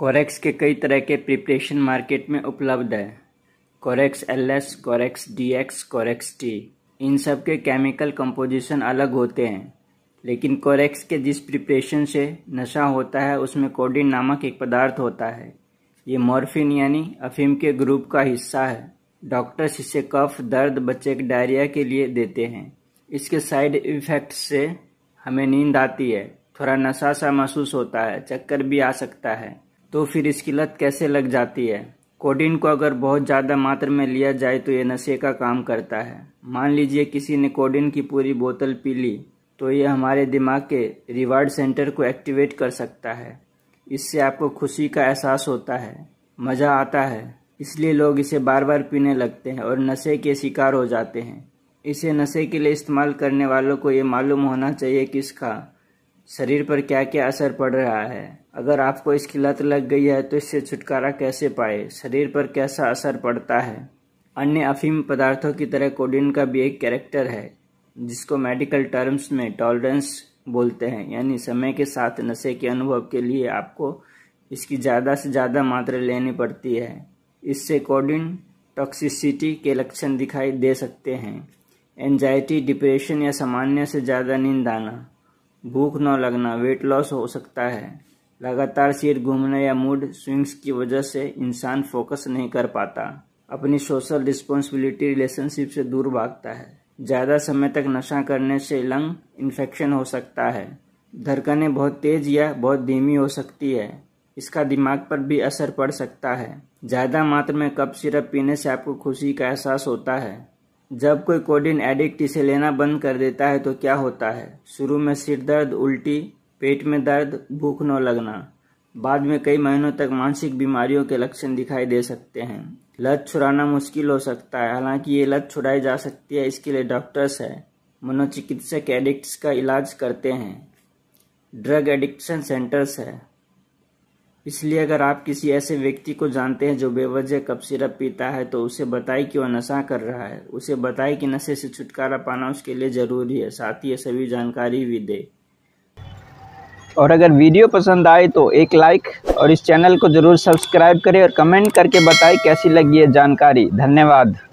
कोरेक्स के कई तरह के प्रिपरेशन मार्केट में उपलब्ध है Corex L S Corex D X Corex T इन सब के केमिकल कंपोजिशन अलग होते हैं लेकिन कोरेक्स के जिस प्रिपरेशन से नशा होता है उसमें कोडिन नामक एक पदार्थ होता है ये मॉर्फिन यानी अफीम के ग्रुप का हिस्सा है डॉक्टर्स इसे कफ दर्द बच्चे के डायरिया के लिए देते हैं इसके साइड इफ़ेक्ट्स से हमें नींद आती है थोड़ा नशा सा महसूस होता है चक्कर भी आ सकता है तो फिर इसकी लत कैसे लग जाती है कोडीन को अगर बहुत ज़्यादा मात्रा में लिया जाए तो ये नशे का काम करता है मान लीजिए किसी ने कोडीन की पूरी बोतल पी ली तो ये हमारे दिमाग के रिवार्ड सेंटर को एक्टिवेट कर सकता है इससे आपको खुशी का एहसास होता है मज़ा आता है इसलिए लोग इसे बार बार पीने लगते हैं और नशे के शिकार हो जाते हैं इसे नशे के लिए इस्तेमाल करने वालों को ये मालूम होना चाहिए कि इसका शरीर पर क्या क्या असर पड़ रहा है अगर आपको इसकी लत लग गई है तो इससे छुटकारा कैसे पाए शरीर पर कैसा असर पड़ता है अन्य अफीम पदार्थों की तरह कोडिन का भी एक कैरेक्टर है जिसको मेडिकल टर्म्स में टॉलरेंस बोलते हैं यानी समय के साथ नशे के अनुभव के लिए आपको इसकी ज़्यादा से ज़्यादा मात्रा लेनी पड़ती है इससे कोडिन टॉक्सिसिटी के लक्षण दिखाई दे सकते हैं एनजाइटी डिप्रेशन या सामान्य से ज़्यादा नींद आना भूख न लगना वेट लॉस हो सकता है लगातार सिर घूमने या मूड स्विंग्स की वजह से इंसान फोकस नहीं कर पाता अपनी सोशल रिस्पॉन्सिबिलिटी रिलेशनशिप से दूर भागता है ज़्यादा समय तक नशा करने से लंग इन्फेक्शन हो सकता है धड़कनें बहुत तेज या बहुत धीमी हो सकती है इसका दिमाग पर भी असर पड़ सकता है ज़्यादा मात्रा में कप सिरप पीने से आपको खुशी का एहसास होता है जब कोई कोडिन एडिक्ट इसे लेना बंद कर देता है तो क्या होता है शुरू में सिर दर्द उल्टी पेट में दर्द भूख न लगना बाद में कई महीनों तक मानसिक बीमारियों के लक्षण दिखाई दे सकते हैं लत छुड़ाना मुश्किल हो सकता है हालांकि ये लत छुड़ाई जा सकती है इसके लिए डॉक्टर्स है मनोचिकित्सक एडिक्ट्स का इलाज करते हैं ड्रग एडिक्शन सेंटर्स है इसलिए अगर आप किसी ऐसे व्यक्ति को जानते हैं जो बेवजह कप सिरप पीता है तो उसे बताएं कि वह नशा कर रहा है उसे बताएं कि नशे से छुटकारा पाना उसके लिए ज़रूरी है साथ ही ये सभी जानकारी भी दे और अगर वीडियो पसंद आए तो एक लाइक और इस चैनल को ज़रूर सब्सक्राइब करें और कमेंट करके बताएं कैसी लगी है जानकारी धन्यवाद